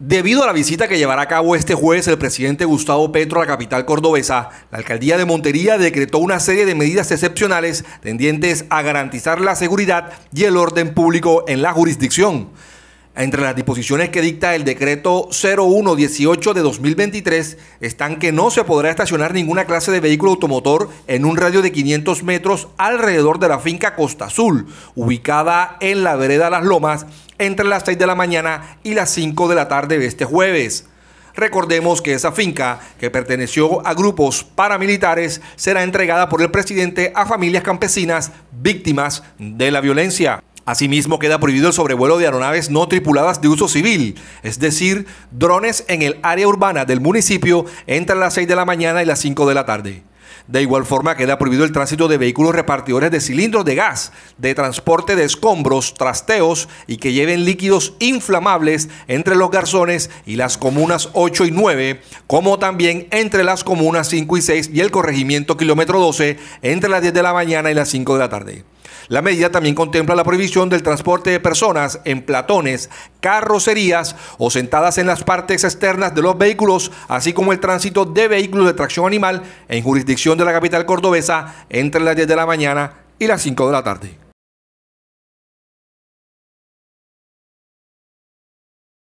Debido a la visita que llevará a cabo este jueves el presidente Gustavo Petro a la capital cordobesa, la alcaldía de Montería decretó una serie de medidas excepcionales tendientes a garantizar la seguridad y el orden público en la jurisdicción. Entre las disposiciones que dicta el decreto 0118 de 2023 están que no se podrá estacionar ninguna clase de vehículo automotor en un radio de 500 metros alrededor de la finca Costa Azul, ubicada en la vereda Las Lomas, entre las 6 de la mañana y las 5 de la tarde de este jueves. Recordemos que esa finca, que perteneció a grupos paramilitares, será entregada por el presidente a familias campesinas víctimas de la violencia. Asimismo, queda prohibido el sobrevuelo de aeronaves no tripuladas de uso civil, es decir, drones en el área urbana del municipio entre las 6 de la mañana y las 5 de la tarde. De igual forma, queda prohibido el tránsito de vehículos repartidores de cilindros de gas, de transporte de escombros, trasteos y que lleven líquidos inflamables entre los garzones y las comunas 8 y 9, como también entre las comunas 5 y 6 y el corregimiento kilómetro 12 entre las 10 de la mañana y las 5 de la tarde. La medida también contempla la prohibición del transporte de personas en platones, carrocerías o sentadas en las partes externas de los vehículos, así como el tránsito de vehículos de tracción animal en jurisdicción de la capital cordobesa entre las 10 de la mañana y las 5 de la tarde.